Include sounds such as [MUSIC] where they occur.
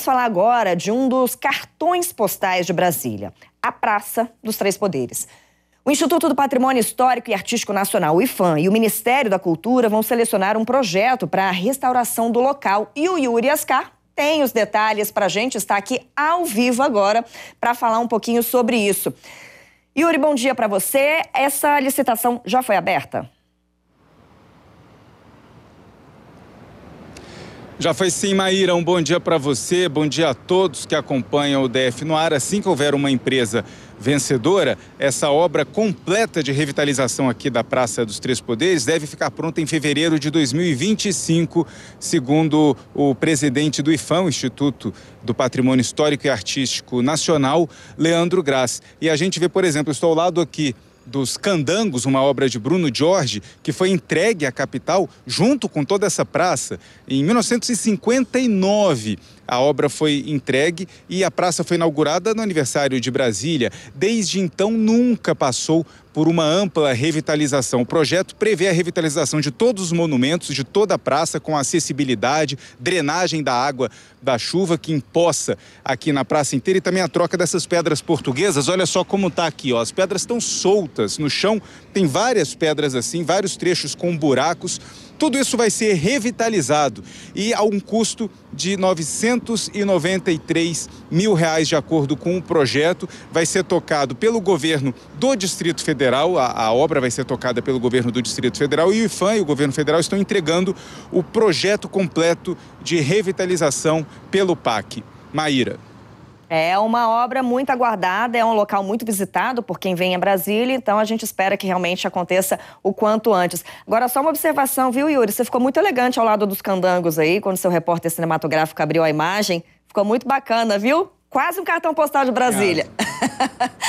Vamos falar agora de um dos cartões postais de Brasília, a Praça dos Três Poderes. O Instituto do Patrimônio Histórico e Artístico Nacional, o IFAM, e o Ministério da Cultura vão selecionar um projeto para a restauração do local. E o Yuri Ascar tem os detalhes para a gente, está aqui ao vivo agora para falar um pouquinho sobre isso. Yuri, bom dia para você. Essa licitação já foi aberta? Já foi sim, Maíra. Um bom dia para você, bom dia a todos que acompanham o DF no ar. Assim que houver uma empresa vencedora, essa obra completa de revitalização aqui da Praça dos Três Poderes deve ficar pronta em fevereiro de 2025, segundo o presidente do IFAM, Instituto do Patrimônio Histórico e Artístico Nacional, Leandro Graz. E a gente vê, por exemplo, estou ao lado aqui dos Candangos, uma obra de Bruno Jorge, que foi entregue à capital junto com toda essa praça. Em 1959, a obra foi entregue e a praça foi inaugurada no aniversário de Brasília. Desde então, nunca passou por uma ampla revitalização. O projeto prevê a revitalização de todos os monumentos, de toda a praça, com acessibilidade, drenagem da água da chuva que empoça aqui na praça inteira e também a troca dessas pedras portuguesas. Olha só como está aqui, ó. As pedras estão soltas no chão, tem várias pedras assim, vários trechos com buracos. Tudo isso vai ser revitalizado e a um custo de 993 mil reais, de acordo com o projeto. Vai ser tocado pelo governo do Distrito Federal, a, a obra vai ser tocada pelo governo do Distrito Federal e o IFAM e o governo federal estão entregando o projeto completo de revitalização pelo PAC. Maíra. É uma obra muito aguardada, é um local muito visitado por quem vem a Brasília, então a gente espera que realmente aconteça o quanto antes. Agora, só uma observação, viu, Yuri? Você ficou muito elegante ao lado dos candangos aí, quando seu repórter cinematográfico abriu a imagem. Ficou muito bacana, viu? Quase um cartão postal de Brasília. [LAUGHS]